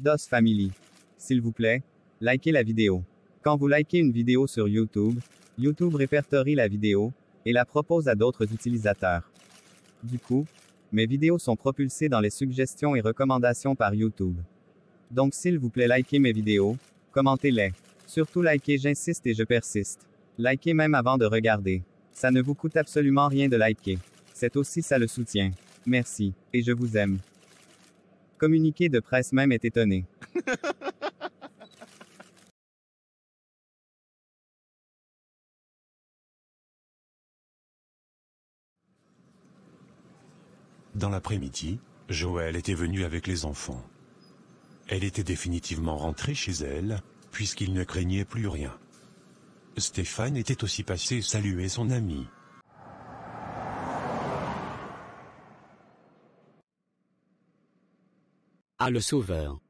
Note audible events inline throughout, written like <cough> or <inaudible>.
DOS Family. S'il vous plaît, likez la vidéo. Quand vous likez une vidéo sur YouTube, YouTube répertorie la vidéo et la propose à d'autres utilisateurs. Du coup, mes vidéos sont propulsées dans les suggestions et recommandations par YouTube. Donc s'il vous plaît likez mes vidéos, commentez-les. Surtout likez j'insiste et je persiste. Likez même avant de regarder. Ça ne vous coûte absolument rien de liker. C'est aussi ça le soutien. Merci, et je vous aime. Communiqué de presse même est étonné. Dans l'après-midi, Joël était venu avec les enfants. Elle était définitivement rentrée chez elle, puisqu'il ne craignait plus rien. Stéphane était aussi passé saluer son amie. Ah le sauveur.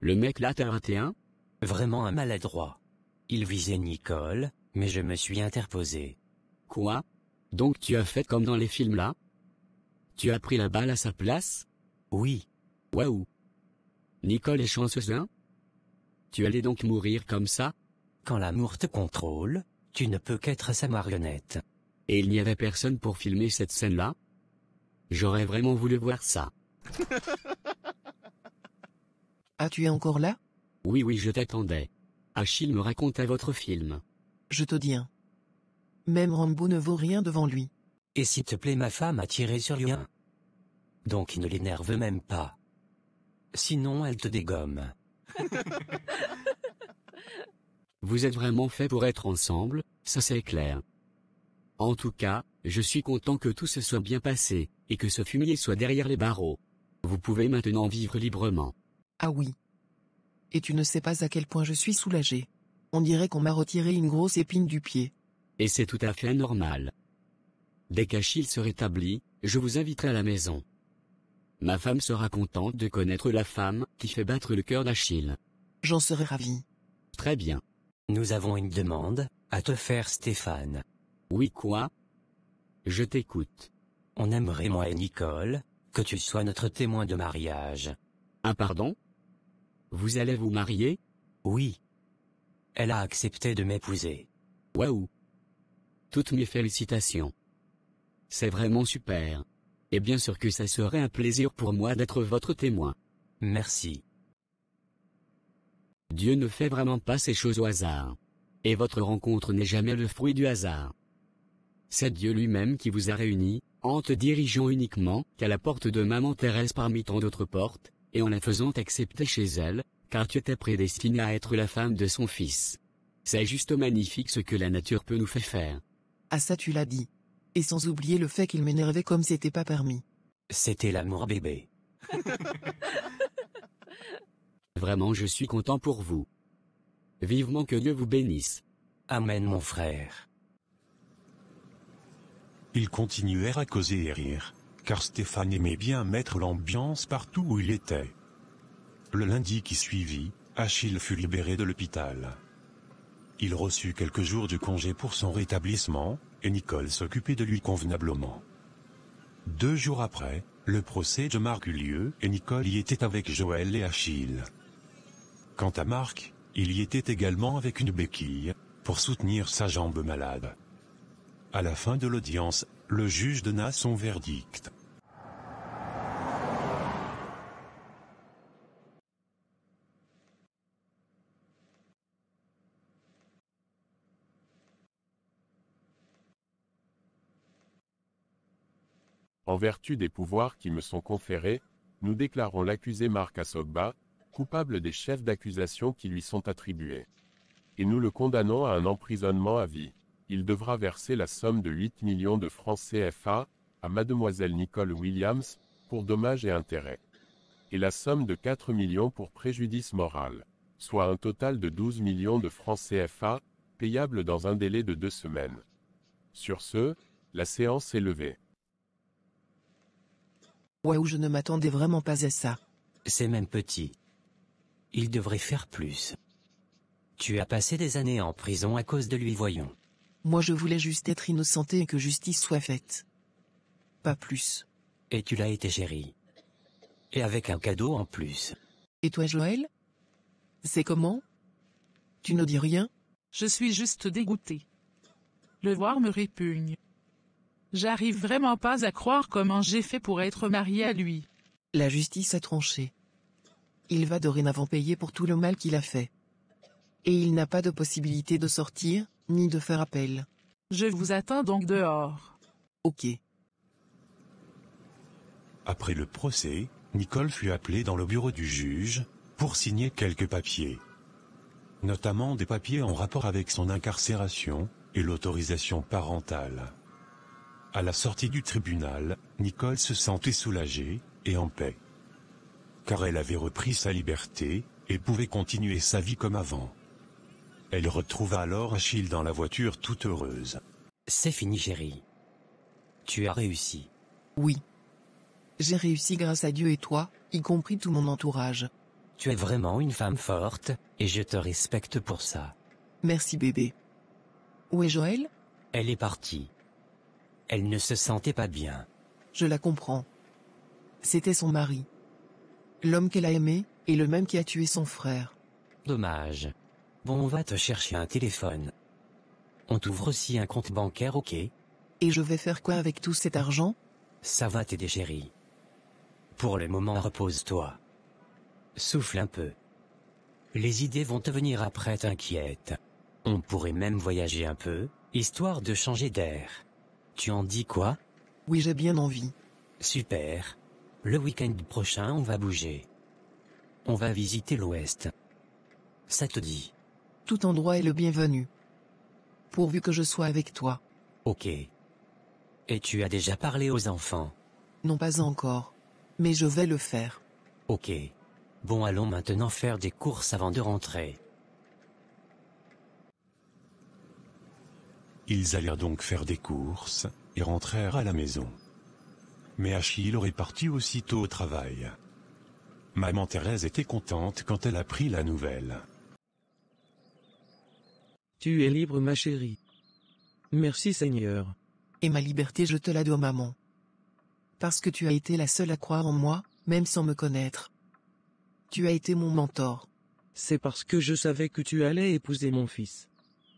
Le mec là t'as raté un Vraiment un maladroit. Il visait Nicole, mais je me suis interposé. Quoi Donc tu as fait comme dans les films là Tu as pris la balle à sa place Oui. Waouh. Nicole est chanceuse hein Tu allais donc mourir comme ça Quand l'amour te contrôle, tu ne peux qu'être sa marionnette. Et il n'y avait personne pour filmer cette scène là J'aurais vraiment voulu voir ça. <laughs> as tu es encore là Oui oui je t'attendais. Achille me raconte votre film. Je te dis un. Même Rambo ne vaut rien devant lui. Et s'il te plaît ma femme a tiré sur lui un. Donc il ne l'énerve même pas. Sinon elle te dégomme. <laughs> Vous êtes vraiment fait pour être ensemble, ça c'est clair. En tout cas, je suis content que tout se soit bien passé, et que ce fumier soit derrière les barreaux. Vous pouvez maintenant vivre librement. Ah oui. Et tu ne sais pas à quel point je suis soulagée. On dirait qu'on m'a retiré une grosse épine du pied. Et c'est tout à fait normal. Dès qu'Achille se rétablit, je vous inviterai à la maison. Ma femme sera contente de connaître la femme qui fait battre le cœur d'Achille. J'en serai ravi. Très bien. Nous avons une demande à te faire Stéphane. Oui quoi Je t'écoute. On aimerait moi et Nicole que tu sois notre témoin de mariage. Un ah, pardon vous allez vous marier Oui. Elle a accepté de m'épouser. Waouh Toutes mes félicitations. C'est vraiment super. Et bien sûr que ça serait un plaisir pour moi d'être votre témoin. Merci. Dieu ne fait vraiment pas ces choses au hasard. Et votre rencontre n'est jamais le fruit du hasard. C'est Dieu lui-même qui vous a réunis, en te dirigeant uniquement qu'à la porte de Maman Thérèse parmi tant d'autres portes, et en la faisant accepter chez elle, car tu étais prédestinée à être la femme de son fils. C'est juste magnifique ce que la nature peut nous faire faire. Ah ça tu l'as dit. Et sans oublier le fait qu'il m'énervait comme c'était pas permis. C'était l'amour bébé. <laughs> Vraiment je suis content pour vous. Vivement que Dieu vous bénisse. Amen mon frère. Ils continuèrent à causer et rire car Stéphane aimait bien mettre l'ambiance partout où il était. Le lundi qui suivit, Achille fut libéré de l'hôpital. Il reçut quelques jours de congé pour son rétablissement, et Nicole s'occupait de lui convenablement. Deux jours après, le procès de Marc eut lieu, et Nicole y était avec Joël et Achille. Quant à Marc, il y était également avec une béquille, pour soutenir sa jambe malade. À la fin de l'audience, le juge donna son verdict. En vertu des pouvoirs qui me sont conférés, nous déclarons l'accusé Marc Assogba, coupable des chefs d'accusation qui lui sont attribués. Et nous le condamnons à un emprisonnement à vie. Il devra verser la somme de 8 millions de francs CFA à mademoiselle Nicole Williams pour dommages et intérêts. Et la somme de 4 millions pour préjudice moral, soit un total de 12 millions de francs CFA, payable dans un délai de deux semaines. Sur ce, la séance est levée. Waouh, je ne m'attendais vraiment pas à ça. C'est même petit. Il devrait faire plus. Tu as passé des années en prison à cause de lui, voyons. Moi je voulais juste être innocenté et que justice soit faite. Pas plus. Et tu l'as été chérie. Et avec un cadeau en plus. Et toi Joël C'est comment Tu ne dis rien Je suis juste dégoûtée. Le voir me répugne. J'arrive vraiment pas à croire comment j'ai fait pour être mariée à lui. La justice a tranché. Il va dorénavant payer pour tout le mal qu'il a fait. Et il n'a pas de possibilité de sortir, ni de faire appel. Je vous attends donc dehors. Ok. Après le procès, Nicole fut appelée dans le bureau du juge, pour signer quelques papiers. Notamment des papiers en rapport avec son incarcération, et l'autorisation parentale. À la sortie du tribunal, Nicole se sentait soulagée, et en paix. Car elle avait repris sa liberté, et pouvait continuer sa vie comme avant. Elle retrouva alors Achille dans la voiture toute heureuse. C'est fini chérie. Tu as réussi. Oui. J'ai réussi grâce à Dieu et toi, y compris tout mon entourage. Tu es vraiment une femme forte, et je te respecte pour ça. Merci bébé. Où est Joël Elle est partie. Elle ne se sentait pas bien. Je la comprends. C'était son mari. L'homme qu'elle a aimé, et le même qui a tué son frère. Dommage. Bon, on va te chercher un téléphone. On t'ouvre aussi un compte bancaire, ok Et je vais faire quoi avec tout cet argent Ça va t'aider, chérie. Pour le moment, repose-toi. Souffle un peu. Les idées vont te venir après, t'inquiète. On pourrait même voyager un peu, histoire de changer d'air. Tu en dis quoi Oui, j'ai bien envie. Super. Le week-end prochain, on va bouger. On va visiter l'Ouest. Ça te dit Tout endroit est le bienvenu. Pourvu que je sois avec toi. Ok. Et tu as déjà parlé aux enfants Non pas encore. Mais je vais le faire. Ok. Bon allons maintenant faire des courses avant de rentrer. Ils allèrent donc faire des courses, et rentrèrent à la maison. Mais Achille aurait parti aussitôt au travail. Maman Thérèse était contente quand elle apprit la nouvelle. Tu es libre ma chérie. Merci Seigneur. Et ma liberté je te la dois maman. Parce que tu as été la seule à croire en moi, même sans me connaître. Tu as été mon mentor. C'est parce que je savais que tu allais épouser mon fils.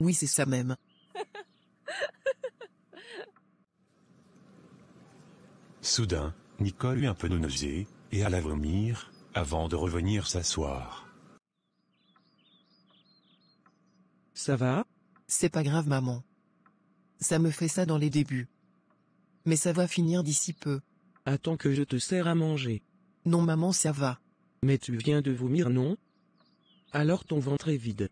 Oui c'est ça même. <laughs> Soudain, Nicole eut un peu de nausée, et alla vomir, avant de revenir s'asseoir. Ça va C'est pas grave maman. Ça me fait ça dans les débuts. Mais ça va finir d'ici peu. Attends que je te sers à manger. Non maman ça va. Mais tu viens de vomir non Alors ton ventre est vide.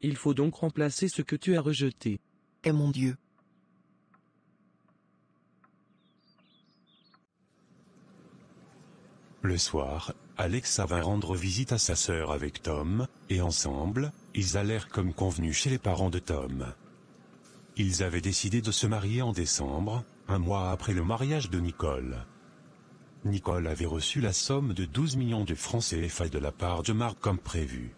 Il faut donc remplacer ce que tu as rejeté mon Dieu. Le soir, Alexa vint rendre visite à sa sœur avec Tom, et ensemble, ils allèrent comme convenu chez les parents de Tom. Ils avaient décidé de se marier en décembre, un mois après le mariage de Nicole. Nicole avait reçu la somme de 12 millions de francs CFA de la part de Marc comme prévu.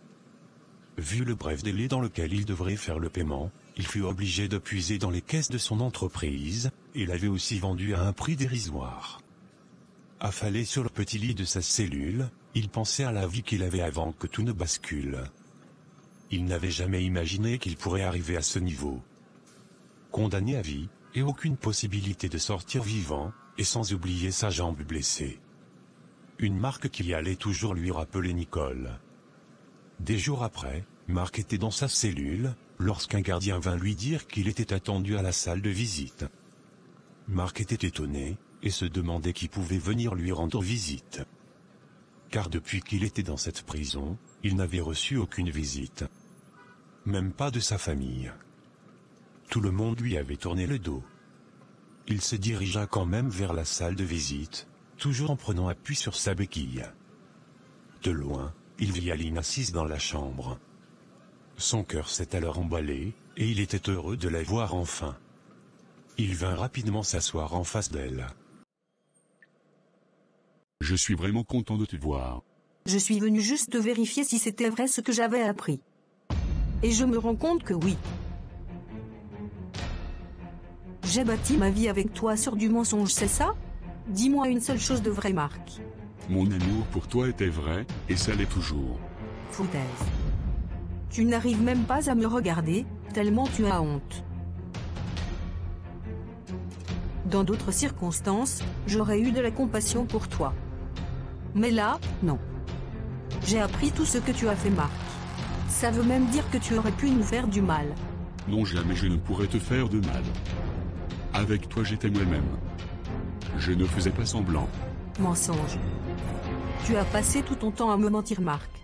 Vu le bref délai dans lequel il devrait faire le paiement, il fut obligé de puiser dans les caisses de son entreprise, et l'avait aussi vendu à un prix dérisoire. Affalé sur le petit lit de sa cellule, il pensait à la vie qu'il avait avant que tout ne bascule. Il n'avait jamais imaginé qu'il pourrait arriver à ce niveau. Condamné à vie, et aucune possibilité de sortir vivant, et sans oublier sa jambe blessée. Une marque qui allait toujours lui rappeler Nicole. Des jours après, Marc était dans sa cellule, lorsqu'un gardien vint lui dire qu'il était attendu à la salle de visite. Marc était étonné, et se demandait qui pouvait venir lui rendre visite. Car depuis qu'il était dans cette prison, il n'avait reçu aucune visite. Même pas de sa famille. Tout le monde lui avait tourné le dos. Il se dirigea quand même vers la salle de visite, toujours en prenant appui sur sa béquille. De loin, il vit Aline assise dans la chambre. Son cœur s'est alors emballé, et il était heureux de la voir enfin. Il vint rapidement s'asseoir en face d'elle. Je suis vraiment content de te voir. Je suis venu juste vérifier si c'était vrai ce que j'avais appris. Et je me rends compte que oui. J'ai bâti ma vie avec toi sur du mensonge, c'est ça Dis-moi une seule chose de vrai, Marc. Mon amour pour toi était vrai, et ça l'est toujours. Foutaise. Tu n'arrives même pas à me regarder, tellement tu as honte. Dans d'autres circonstances, j'aurais eu de la compassion pour toi. Mais là, non. J'ai appris tout ce que tu as fait Marc. Ça veut même dire que tu aurais pu nous faire du mal. Non jamais je ne pourrais te faire de mal. Avec toi j'étais moi-même. Je ne faisais pas semblant. Mensonge. Tu as passé tout ton temps à me mentir Marc.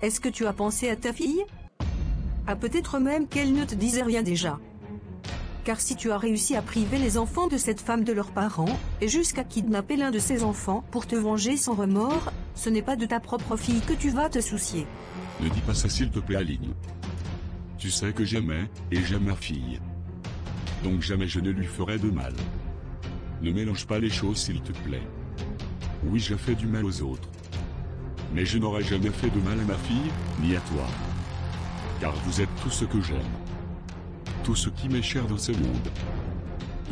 Est-ce que tu as pensé à ta fille Ah peut-être même qu'elle ne te disait rien déjà. Car si tu as réussi à priver les enfants de cette femme de leurs parents, et jusqu'à kidnapper l'un de ses enfants pour te venger sans remords, ce n'est pas de ta propre fille que tu vas te soucier. Ne dis pas ça s'il te plaît Aline. Tu sais que jamais, et j'aime ma fille. Donc jamais je ne lui ferai de mal. Ne mélange pas les choses s'il te plaît. Oui je fais du mal aux autres. Mais je n'aurai jamais fait de mal à ma fille, ni à toi. Car vous êtes tout ce que j'aime. Tout ce qui m'est cher dans ce monde.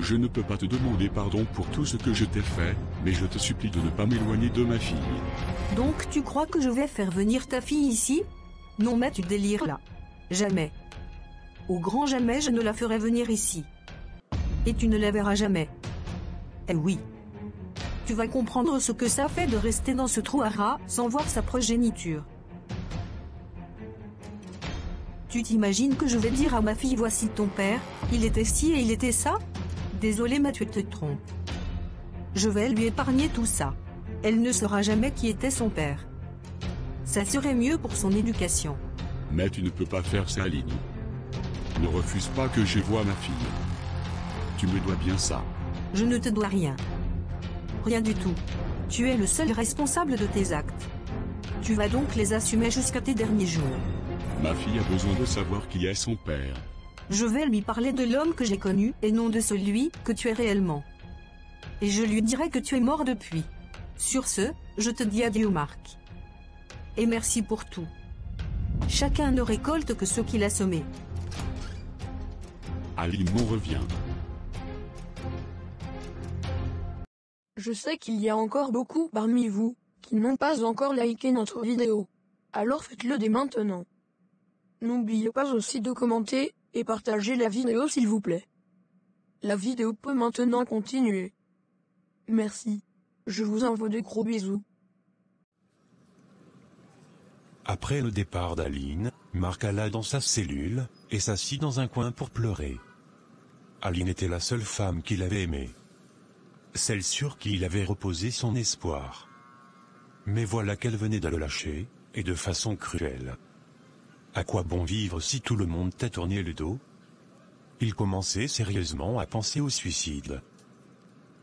Je ne peux pas te demander pardon pour tout ce que je t'ai fait, mais je te supplie de ne pas m'éloigner de ma fille. Donc tu crois que je vais faire venir ta fille ici Non mais tu délires là. Jamais. Au grand jamais je ne la ferai venir ici. Et tu ne la verras jamais. Eh oui tu vas comprendre ce que ça fait de rester dans ce trou à rats, sans voir sa progéniture. Tu t'imagines que je vais dire à ma fille voici ton père, il était ci et il était ça Désolé mais tu te trompes. Je vais lui épargner tout ça. Elle ne saura jamais qui était son père. Ça serait mieux pour son éducation. Mais tu ne peux pas faire ça Aline. Ne refuse pas que je voie ma fille. Tu me dois bien ça. Je ne te dois rien. Rien du tout. Tu es le seul responsable de tes actes. Tu vas donc les assumer jusqu'à tes derniers jours. Ma fille a besoin de savoir qui est son père. Je vais lui parler de l'homme que j'ai connu, et non de celui que tu es réellement. Et je lui dirai que tu es mort depuis. Sur ce, je te dis adieu Marc. Et merci pour tout. Chacun ne récolte que ce qu'il a semé. Ali revient. Je sais qu'il y a encore beaucoup parmi vous, qui n'ont pas encore liké notre vidéo. Alors faites-le dès maintenant. N'oubliez pas aussi de commenter, et partager la vidéo s'il vous plaît. La vidéo peut maintenant continuer. Merci. Je vous envoie de gros bisous. Après le départ d'Aline, Marc alla dans sa cellule, et s'assit dans un coin pour pleurer. Aline était la seule femme qu'il avait aimée celle sur qui il avait reposé son espoir. Mais voilà qu'elle venait de le lâcher, et de façon cruelle. À quoi bon vivre si tout le monde t'a tourné le dos Il commençait sérieusement à penser au suicide.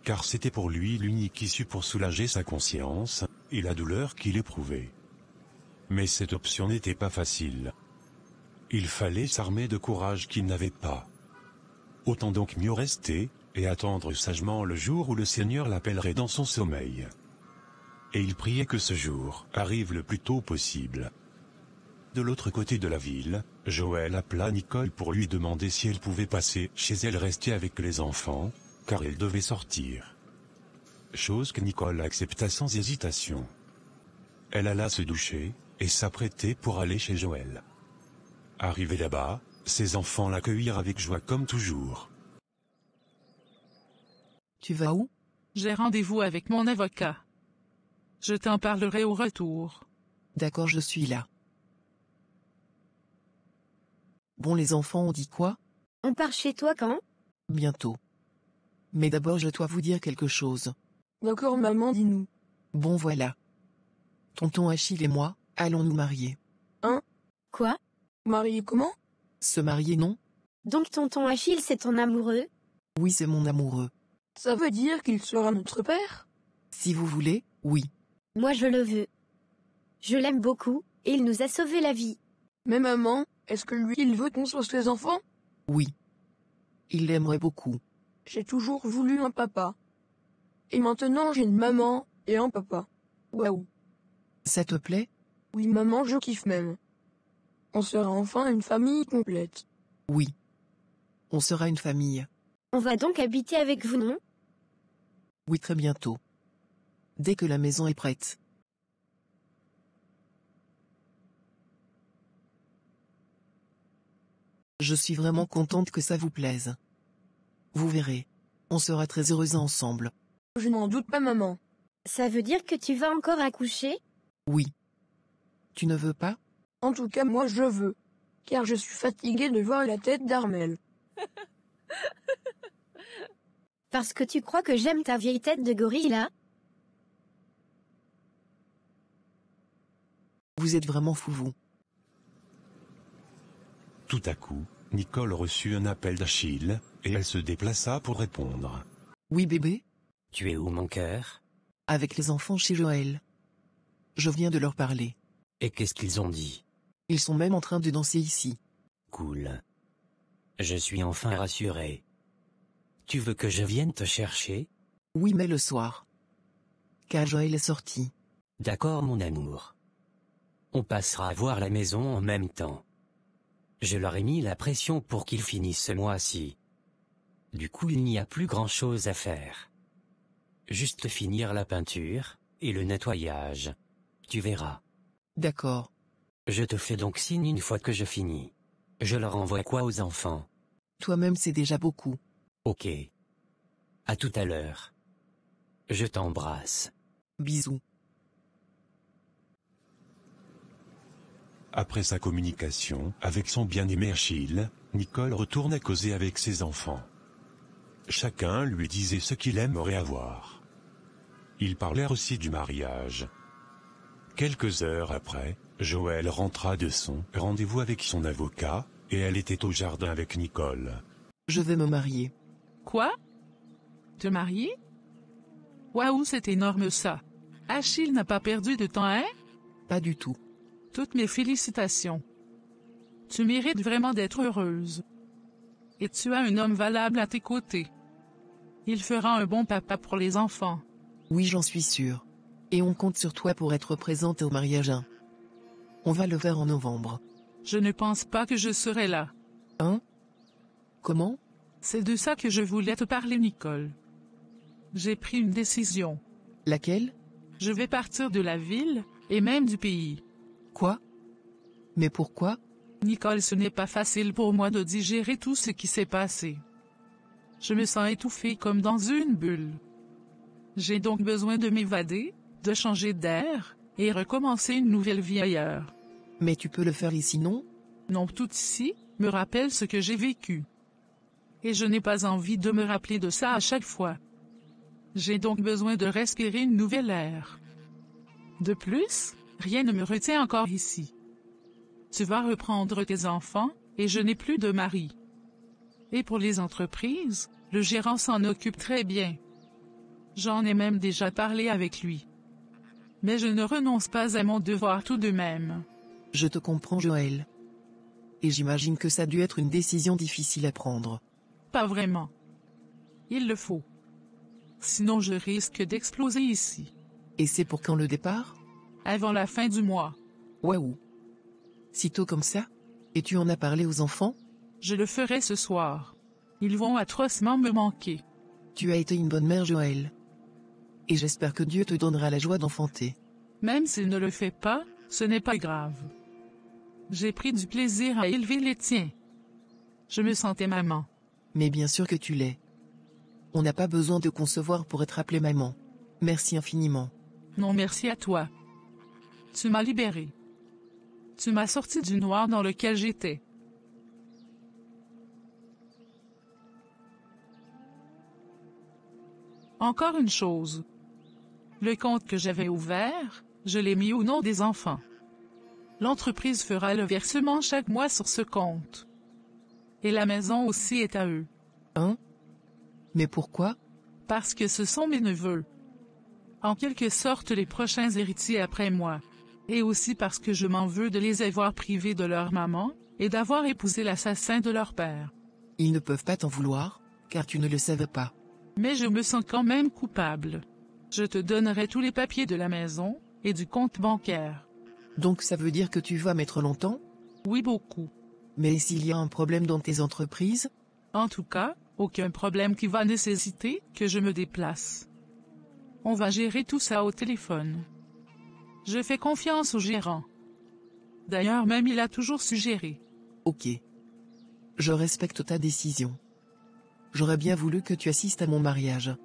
Car c'était pour lui l'unique issue pour soulager sa conscience, et la douleur qu'il éprouvait. Mais cette option n'était pas facile. Il fallait s'armer de courage qu'il n'avait pas. Autant donc mieux rester, et attendre sagement le jour où le Seigneur l'appellerait dans son sommeil. Et il priait que ce jour arrive le plus tôt possible. De l'autre côté de la ville, Joël appela Nicole pour lui demander si elle pouvait passer chez elle rester avec les enfants, car elle devait sortir. Chose que Nicole accepta sans hésitation. Elle alla se doucher, et s'apprêter pour aller chez Joël. Arrivée là-bas, ses enfants l'accueillirent avec joie comme toujours. Tu vas où J'ai rendez-vous avec mon avocat. Je t'en parlerai au retour. D'accord, je suis là. Bon les enfants, on dit quoi On part chez toi quand Bientôt. Mais d'abord je dois vous dire quelque chose. D'accord maman, dis-nous. Bon voilà. Tonton Achille et moi, allons nous marier. Hein Quoi Marier comment Se marier non Donc tonton Achille c'est ton amoureux Oui c'est mon amoureux. Ça veut dire qu'il sera notre père Si vous voulez, oui. Moi je le veux. Je l'aime beaucoup, et il nous a sauvé la vie. Mais maman, est-ce que lui il veut qu'on soit ses enfants Oui. Il l'aimerait beaucoup. J'ai toujours voulu un papa. Et maintenant j'ai une maman, et un papa. Waouh. Ça te plaît Oui maman je kiffe même. On sera enfin une famille complète. Oui. On sera une famille. On va donc habiter avec vous, non Oui, très bientôt. Dès que la maison est prête. Je suis vraiment contente que ça vous plaise. Vous verrez. On sera très heureux ensemble. Je n'en doute pas, maman. Ça veut dire que tu vas encore accoucher Oui. Tu ne veux pas En tout cas, moi je veux. Car je suis fatiguée de voir la tête d'Armel. <laughs> Parce que tu crois que j'aime ta vieille tête de gorille là Vous êtes vraiment fou vous. Tout à coup, Nicole reçut un appel d'Achille, et elle se déplaça pour répondre. Oui bébé Tu es où mon cœur Avec les enfants chez Joël. Je viens de leur parler. Et qu'est-ce qu'ils ont dit Ils sont même en train de danser ici. Cool. Je suis enfin rassurée. Tu veux que je vienne te chercher Oui mais le soir. Car Joël est sorti. D'accord mon amour. On passera à voir la maison en même temps. Je leur ai mis la pression pour qu'ils finissent ce mois-ci. Du coup il n'y a plus grand chose à faire. Juste finir la peinture, et le nettoyage. Tu verras. D'accord. Je te fais donc signe une fois que je finis. Je leur envoie quoi aux enfants Toi-même c'est déjà beaucoup. Ok. À tout à l'heure. Je t'embrasse. Bisous. Après sa communication avec son bien-aimé Achille, Nicole retournait causer avec ses enfants. Chacun lui disait ce qu'il aimerait avoir. Ils parlèrent aussi du mariage. Quelques heures après, Joël rentra de son rendez-vous avec son avocat, et elle était au jardin avec Nicole. Je vais me marier. Quoi Te marier Waouh, c'est énorme ça. Achille n'a pas perdu de temps, hein Pas du tout. Toutes mes félicitations. Tu mérites vraiment d'être heureuse. Et tu as un homme valable à tes côtés. Il fera un bon papa pour les enfants. Oui, j'en suis sûre. Et on compte sur toi pour être présente au mariage. On va le faire en novembre. Je ne pense pas que je serai là. Hein Comment c'est de ça que je voulais te parler Nicole. J'ai pris une décision. Laquelle Je vais partir de la ville, et même du pays. Quoi Mais pourquoi Nicole ce n'est pas facile pour moi de digérer tout ce qui s'est passé. Je me sens étouffée comme dans une bulle. J'ai donc besoin de m'évader, de changer d'air, et recommencer une nouvelle vie ailleurs. Mais tu peux le faire ici non Non tout ici, me rappelle ce que j'ai vécu et je n'ai pas envie de me rappeler de ça à chaque fois. J'ai donc besoin de respirer une nouvelle air. De plus, rien ne me retient encore ici. Tu vas reprendre tes enfants, et je n'ai plus de mari. Et pour les entreprises, le gérant s'en occupe très bien. J'en ai même déjà parlé avec lui. Mais je ne renonce pas à mon devoir tout de même. Je te comprends Joël. Et j'imagine que ça a dû être une décision difficile à prendre. Pas vraiment. Il le faut. Sinon je risque d'exploser ici. Et c'est pour quand le départ Avant la fin du mois. Waouh. Sitôt comme ça Et tu en as parlé aux enfants Je le ferai ce soir. Ils vont atrocement me manquer. Tu as été une bonne mère Joël. Et j'espère que Dieu te donnera la joie d'enfanter. Même s'il ne le fait pas, ce n'est pas grave. J'ai pris du plaisir à élever les tiens. Je me sentais maman. Mais bien sûr que tu l'es. On n'a pas besoin de concevoir pour être appelé maman. Merci infiniment. Non, merci à toi. Tu m'as libéré. Tu m'as sorti du noir dans lequel j'étais. Encore une chose. Le compte que j'avais ouvert, je l'ai mis au nom des enfants. L'entreprise fera le versement chaque mois sur ce compte. Et la maison aussi est à eux. Hein Mais pourquoi Parce que ce sont mes neveux. En quelque sorte les prochains héritiers après moi. Et aussi parce que je m'en veux de les avoir privés de leur maman, et d'avoir épousé l'assassin de leur père. Ils ne peuvent pas t'en vouloir, car tu ne le savais pas. Mais je me sens quand même coupable. Je te donnerai tous les papiers de la maison, et du compte bancaire. Donc ça veut dire que tu vas mettre longtemps Oui beaucoup. Mais s'il y a un problème dans tes entreprises En tout cas, aucun problème qui va nécessiter que je me déplace. On va gérer tout ça au téléphone. Je fais confiance au gérant. D'ailleurs même il a toujours suggéré. Ok. Je respecte ta décision. J'aurais bien voulu que tu assistes à mon mariage.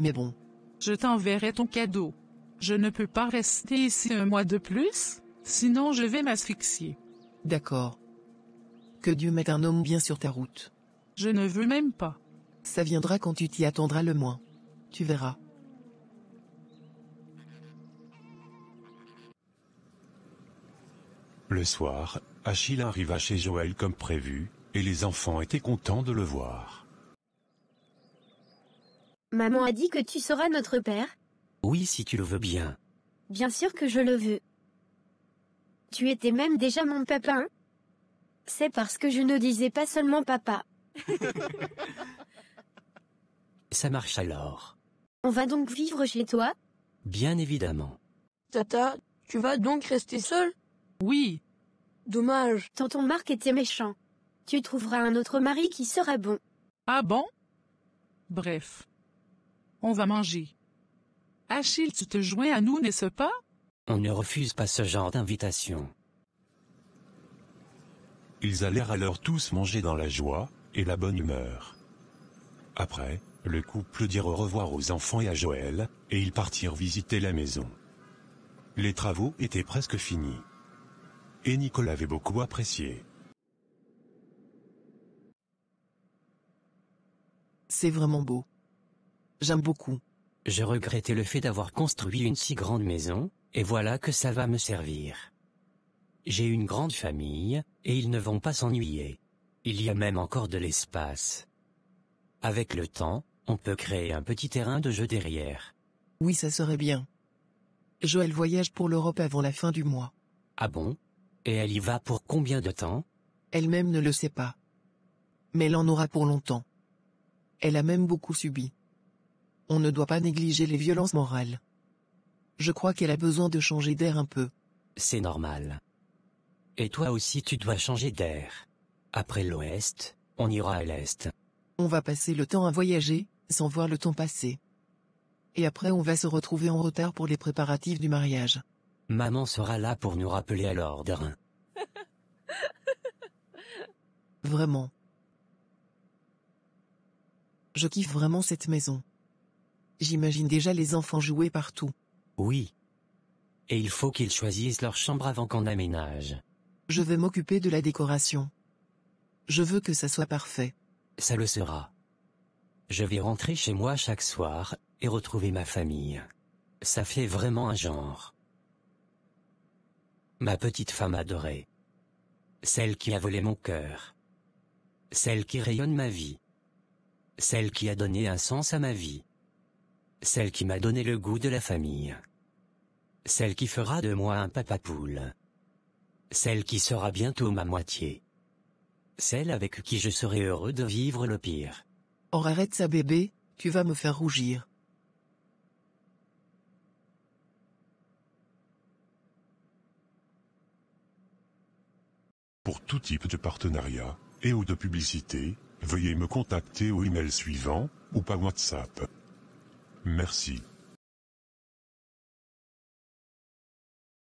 Mais bon. Je t'enverrai ton cadeau. Je ne peux pas rester ici un mois de plus, sinon je vais m'asphyxier. D'accord. Que Dieu mette un homme bien sur ta route. Je ne veux même pas. Ça viendra quand tu t'y attendras le moins. Tu verras. Le soir, Achille arriva chez Joël comme prévu, et les enfants étaient contents de le voir. Maman a dit que tu seras notre père Oui, si tu le veux bien. Bien sûr que je le veux. Tu étais même déjà mon papa, hein c'est parce que je ne disais pas seulement papa. <laughs> Ça marche alors. On va donc vivre chez toi Bien évidemment. Tata, tu vas donc rester seule Oui. Dommage. tant ton Marc était méchant. Tu trouveras un autre mari qui sera bon. Ah bon Bref. On va manger. Achille, tu te joins à nous, n'est-ce pas On ne refuse pas ce genre d'invitation. Ils allèrent alors tous manger dans la joie, et la bonne humeur. Après, le couple dit au revoir aux enfants et à Joël, et ils partirent visiter la maison. Les travaux étaient presque finis. Et Nicolas avait beaucoup apprécié. C'est vraiment beau. J'aime beaucoup. Je regrettais le fait d'avoir construit une si grande maison, et voilà que ça va me servir. J'ai une grande famille, et ils ne vont pas s'ennuyer. Il y a même encore de l'espace. Avec le temps, on peut créer un petit terrain de jeu derrière. Oui, ça serait bien. Joël voyage pour l'Europe avant la fin du mois. Ah bon Et elle y va pour combien de temps Elle-même ne le sait pas. Mais elle en aura pour longtemps. Elle a même beaucoup subi. On ne doit pas négliger les violences morales. Je crois qu'elle a besoin de changer d'air un peu. C'est normal. Et toi aussi tu dois changer d'air. Après l'ouest, on ira à l'est. On va passer le temps à voyager, sans voir le temps passer. Et après on va se retrouver en retard pour les préparatifs du mariage. Maman sera là pour nous rappeler à l'ordre. <laughs> vraiment. Je kiffe vraiment cette maison. J'imagine déjà les enfants jouer partout. Oui. Et il faut qu'ils choisissent leur chambre avant qu'on aménage. Je vais m'occuper de la décoration. Je veux que ça soit parfait. Ça le sera. Je vais rentrer chez moi chaque soir, et retrouver ma famille. Ça fait vraiment un genre. Ma petite femme adorée. Celle qui a volé mon cœur. Celle qui rayonne ma vie. Celle qui a donné un sens à ma vie. Celle qui m'a donné le goût de la famille. Celle qui fera de moi un papa poule celle qui sera bientôt ma moitié. Celle avec qui je serai heureux de vivre le pire. Or arrête ça bébé, tu vas me faire rougir. Pour tout type de partenariat, et ou de publicité, veuillez me contacter au email suivant, ou par WhatsApp. Merci.